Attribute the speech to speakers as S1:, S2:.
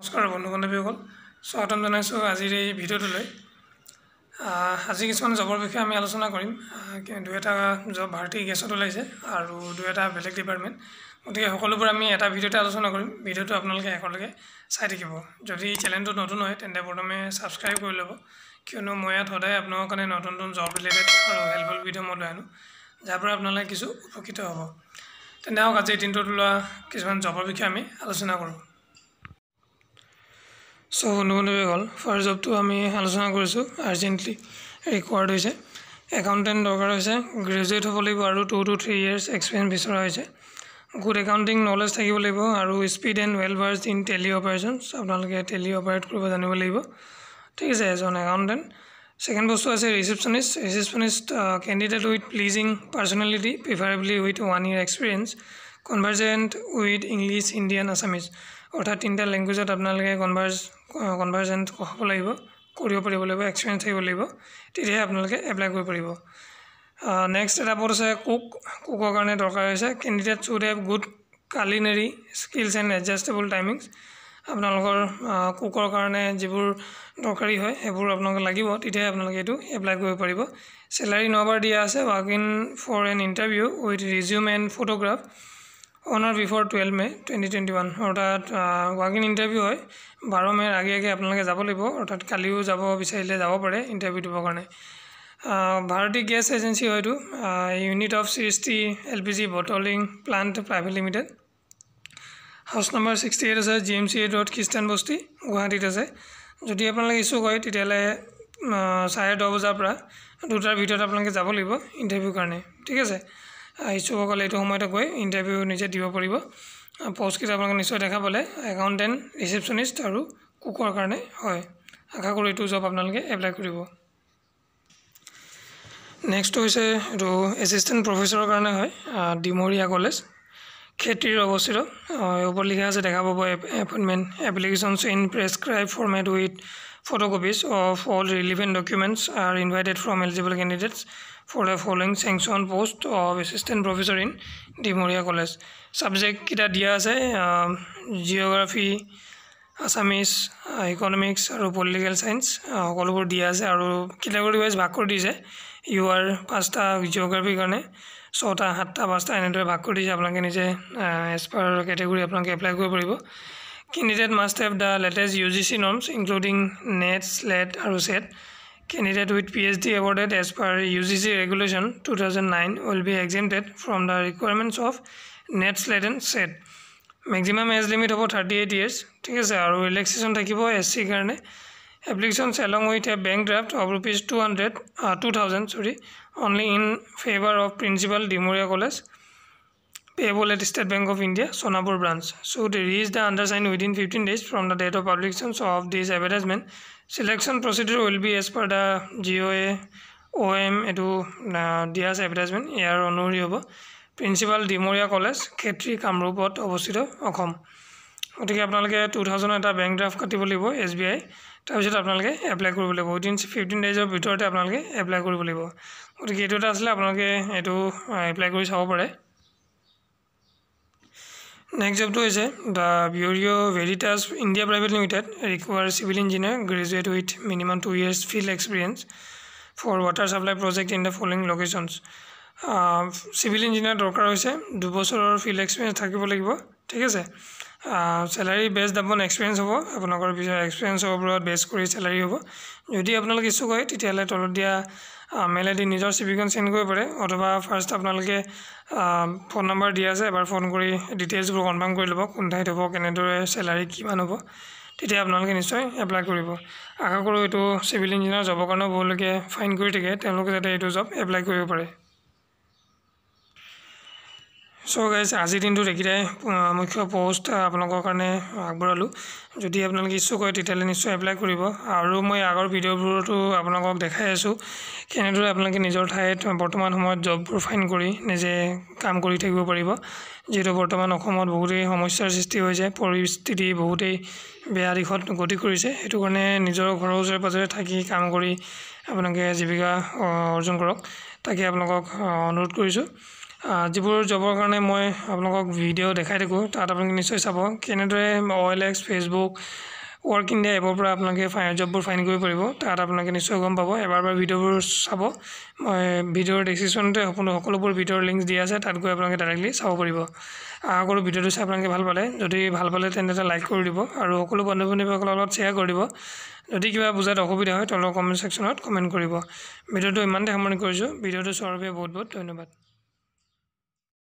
S1: নমস্কাৰ বন্ধু বান্ধৱীসকল স্বাগতম জনাইছোঁ আজিৰ এই ভিডিঅ'টোলৈ আজি কিছুমান জবৰ বিষয়ে আমি আলোচনা কৰিম দুই এটা জব ভাৰতীয় গেছত ওলাইছে আৰু দুই এটা বেলেগ ডিপাৰ্টমেণ্ট গতিকে সকলোবোৰ আমি এটা ভিডিঅ'তে আলোচনা কৰিম ভিডিঅ'টো আপোনালোকে একেলগে চাই থাকিব যদি চেনেলটো নতুন হয় তেন্তে প্ৰথমে ছাবস্ক্ৰাইব কৰি ল'ব কিয়নো মই ইয়াত সদায় আপোনালোকৰ কাৰণে নতুন নতুন জব ৰিলেটেড আৰু হেল্পফুল ভিডিঅ' মই লৈ আনো যাৰ পৰা আপোনালোকে কিছু উপকৃত হ'ব তেন্তে আহক আজি দিনটোত ওলোৱা কিছুমান জবৰ বিষয়ে আমি আলোচনা কৰোঁ চ' বন্ধু বান্ধৱী হ'ল ফাৰ্ষ্ট জবটো আমি আলোচনা কৰিছোঁ আৰ্জেণ্টলি ৰিকুৱাৰ্ড হৈছে একাউণ্টেণ্ট দৰকাৰ হৈছে গ্ৰেজুৱেট হ'ব লাগিব আৰু two to three years experience বিচৰা হৈছে গুড একাউণ্টিং নলেজ থাকিব লাগিব আৰু speed and well versed in Tally operations আপোনালোকে টেলি অপাৰেট কৰিব জানিব লাগিব ঠিক আছে এজন একাউণ্টেণ্ট ছেকেণ্ড বস্তু আছে receptionist receptionist candidate with pleasing personality preferably with one year experience conversant with English Indian Assamese অৰ্থাৎ তিনিটা লেংগুৱেজত আপোনালোকে কনভাৰ্জ কনভাৰ্জেণ্ট হ'ব লাগিব কৰিব পাৰিব লাগিব এক্সপেৰিয়েঞ্চ থাকিব লাগিব তেতিয়াহে আপোনালোকে এপ্লাই কৰিব পাৰিব নেক্সট এটা পদ আছে কুক কুকৰ কাৰণে দৰকাৰ হৈছে candidate should have good culinary skills and adjustable timings আপোনালোকৰ কুকৰ কাৰণে যিবোৰ দৰকাৰী হয় সেইবোৰ আপোনালোকে লাগিব তেতিয়াহে আপোনালোকে এইটো এপ্লাই কৰিব পাৰিব চেলাৰী নবাৰ দিয়া আছে walk in for an interview with resume and photograph on or before twelve May' twenty twenty one অৰ্থাৎ ৱাক ইন ইণ্টাৰভিউ হয় বাৰ মে'ৰ আগে আগে আপোনালোকে যাব লাগিব অৰ্থাৎ কালিও যাব বিচাৰিলে যাব পাৰে ইণ্টাৰভিউ দিবৰ কাৰণে ভাৰতী গেছ এজেঞ্চি হয় এইটো unit of Chishti L P G bottling plant private limited house number sixty eight আছে G M C eight road Christian Basti গুৱাহাটীত আছে যদি আপোনালোকে ইছ্যু কৰে তেতিয়াহ'লে চাৰে দহ বজাৰ পৰা দুটাৰ ভিতৰত আপোনালোকে যাব লাগিব ইণ্টাৰভিউৰ কাৰণে ঠিক আছে ইচ্ছুকসকলে এইটো সময়তে গৈ ইণ্টাৰভিউ নিজে দিব পাৰিব পষ্টকেইটা আপোনালোকে নিশ্চয় দেখা পালে একাউণ্টেণ্ট ৰিচেপশ্যনিষ্ট আৰু কুকৰ কাৰণে হয় আশা কৰোঁ এইটো জব আপোনালোকে এপ্লাই কৰিব নেক্সট হৈছে এইটো এচিষ্টেণ্ট প্ৰফেচৰৰ কাৰণে হয় ডিমৰীয়া কলেজ খেতিৰ অৱস্থিত ওপৰত লিখা আছে দেখা পাব appointment applications in prescribed format with photocopies of all relevant documents are invited from eligible candidates for the following sanction post of assistant professor in Dimoria College. Subject kita dia ase geography, Assamis, economics, aru political science. Kalau pur dia ase aru kita kalau guys bakor di se, you are pasta geography karna. Sota hatta pasta ini tu bakor di se apalagi ni se as per category apalagi apply kau beribu. Candidate must have the latest U G C norms including NET SLET আৰু SET candidate with P H D awarded as per U G C regulation two thousand nine will be exempted from the requirements of NET SLET and SET maximum age limit হ'ব thirty eight years ঠিক আছে আৰু relaxation থাকিব S চিৰ কাৰণে application চেলং with a bank draft of rupees two hundred two thousand sorry only in favour of principal Dimoria college payable at State Bank of India, Sonapur branch. So to reach the undersign within 15 days from the date of publication so of this advertisement, selection procedure will be as per the GOA OM to DS advertisement. Here on Uriobo, Principal Demoria College, Ketri Kamrupot, Obosido, Okom. গতিকে আপোনালোকে two এটা bank draft কাটিব লাগিব S B আই তাৰপিছত আপোনালোকে apply কৰিব লাগিব within fifteen ডেইজৰ ভিতৰতে আপোনালোকে এপ্লাই কৰিব লাগিব গতিকে এইটো এটা আছিলে আপোনালোকে এইটো এপ্লাই কৰি চাব পাৰে নেক্সট জবটো হৈছে the Bureau' Veritas India private limited require civil engineer graduate with minimum two years field experience for water supply project in the following locations civil engineer দৰকাৰ হৈছে দুবছৰৰ ফিল্ড এক্সপিৰিয়েঞ্চ থাকিব লাগিব ঠিক আছে চেলাৰী বেষ্ট আপোনাৰ এক্সপেৰিয়েঞ্চ হ'ব আপোনালোকৰ পিছত এক্সপেৰিয়েঞ্চৰ ওপৰত বেষ্ট কৰি চেলাৰী হ'ব যদি আপোনালোকে ইচ্ছুক হয় তেতিয়াহ'লে তলত দিয়া মেইল আই ডি নিজৰ চিভিখন চেণ্ড কৰিব পাৰে অথবা ফাৰ্ষ্ট আপোনালোকে ফোন নম্বৰ দিয়া আছে এবাৰ ফোন কৰি ডিটেইলছবোৰ কনফাৰ্ম কৰি ল'ব কোন ঠাইত হ'ব কেনেদৰে চেলাৰী কিমান হ'ব তেতিয়া আপোনালোকে নিশ্চয় এপ্লাই কৰিব আশা কৰোঁ এইটো চিভিল ইঞ্জিনিয়াৰ জবৰ কাৰণেও বহুলোকে ফাইন কৰি থাকে তেওঁলোকে যাতে এইটো জব এপ্লাই কৰিব পাৰে চ' গাইছে আজিৰ দিনটোত এইকেইটাই মুখ্য পোষ্ট আপোনালোকৰ কাৰণে আগবঢ়ালোঁ যদি আপোনালোকে ইচ্ছুক হয় তেতিয়াহ'লে নিশ্চয় এপ্লাই কৰিব আৰু মই আগৰ ভিডিঅ'বোৰতো আপোনালোকক দেখাই আছোঁ কেনেদৰে আপোনালোকে নিজৰ ঠাইত বৰ্তমান সময়ত জববোৰ ফাইন কৰি নিজে কাম কৰি থাকিব পাৰিব যিহেতু বৰ্তমান অসমত বহুতেই সমস্যাৰ সৃষ্টি হৈছে পৰিস্থিতি বহুতেই বেয়া দিশত গতি কৰিছে সেইটো কাৰণে নিজৰ ঘৰৰ ওচৰে পাজৰে থাকি কাম কৰি আপোনালোকে জীৱিকা অৰ্জন কৰক তাকে আপোনালোকক অনুৰোধ কৰিছোঁ যিবোৰ জবৰ কাৰণে মই আপোনালোকক ভিডিঅ' দেখাই থাকোঁ তাত আপোনালোকে নিশ্চয় চাব কেনেদৰে O' L X Facebook work India এপৰ পৰা আপোনালোকে ফাই জববোৰ ফাইন কৰিব পাৰিব তাত আপোনালোকে নিশ্চয় গম পাব এবাৰ এবাৰ ভিডিঅ'বোৰ চাব মই ভিডিঅ'ৰ ডেচক্ৰিপশ্যনতে সকলো সকলোবোৰ ভিডিঅ'ৰ লিংক দিয়া আছে তাত গৈ আপোনালোকে ডাইৰেক্টলি চাব পাৰিব আশা কৰোঁ ভিডিঅ'টো চাই আপোনালোকে ভাল পালে যদি ভাল পালে তেন্তে এটা লাইক কৰি দিব আৰু সকলো বন্ধু বান্ধৱীসকলৰ লগত শ্বেয়াৰ কৰি দিব যদি কিবা বুজাত অসুবিধা হয় তেওঁলোকৰ কমেণ্ট ছেকশ্যনত কমেণ্ট কৰিব ভিডিঅ'টো ইমানতে সামৰণি কৰিছোঁ ভিডিঅ'টো চোৱাৰ বাবে বহুত বহুত ধন্যবাদ